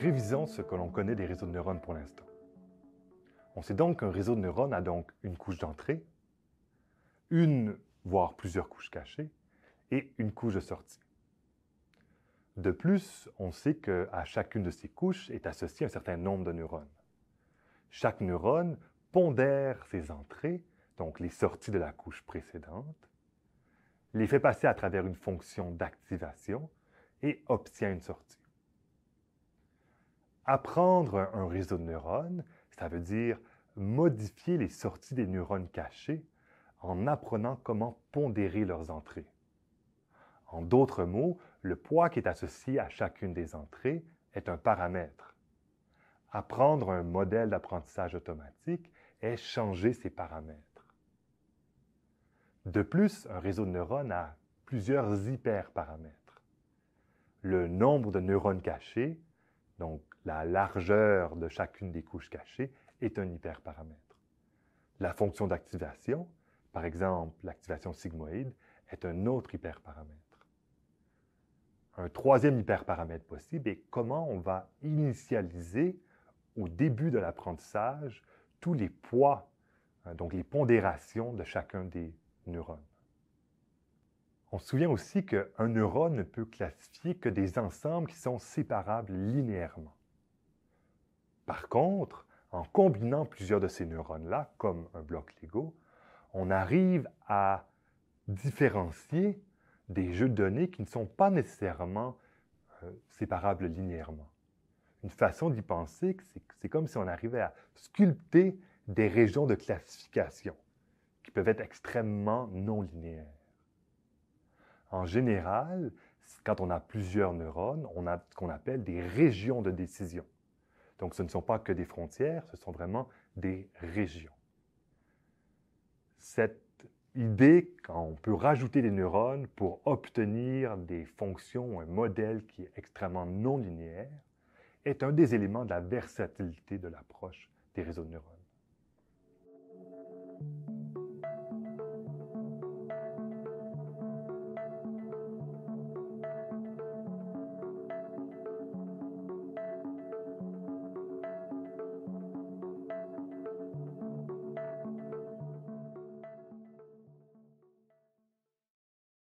Révisons ce que l'on connaît des réseaux de neurones pour l'instant. On sait donc qu'un réseau de neurones a donc une couche d'entrée, une voire plusieurs couches cachées, et une couche de sortie. De plus, on sait qu'à chacune de ces couches est associé un certain nombre de neurones. Chaque neurone pondère ses entrées, donc les sorties de la couche précédente, les fait passer à travers une fonction d'activation et obtient une sortie. Apprendre un réseau de neurones, ça veut dire modifier les sorties des neurones cachés en apprenant comment pondérer leurs entrées. En d'autres mots, le poids qui est associé à chacune des entrées est un paramètre. Apprendre un modèle d'apprentissage automatique est changer ses paramètres. De plus, un réseau de neurones a plusieurs hyperparamètres. Le nombre de neurones cachés, donc la largeur de chacune des couches cachées est un hyperparamètre. La fonction d'activation, par exemple l'activation sigmoïde, est un autre hyperparamètre. Un troisième hyperparamètre possible est comment on va initialiser au début de l'apprentissage tous les poids, hein, donc les pondérations de chacun des neurones. On se souvient aussi qu'un neurone ne peut classifier que des ensembles qui sont séparables linéairement. Par contre, en combinant plusieurs de ces neurones-là, comme un bloc Lego, on arrive à différencier des jeux de données qui ne sont pas nécessairement euh, séparables linéairement. Une façon d'y penser, c'est comme si on arrivait à sculpter des régions de classification qui peuvent être extrêmement non linéaires. En général, quand on a plusieurs neurones, on a ce qu'on appelle des régions de décision. Donc ce ne sont pas que des frontières, ce sont vraiment des régions. Cette idée qu'on peut rajouter des neurones pour obtenir des fonctions, un modèle qui est extrêmement non linéaire, est un des éléments de la versatilité de l'approche des réseaux de neurones.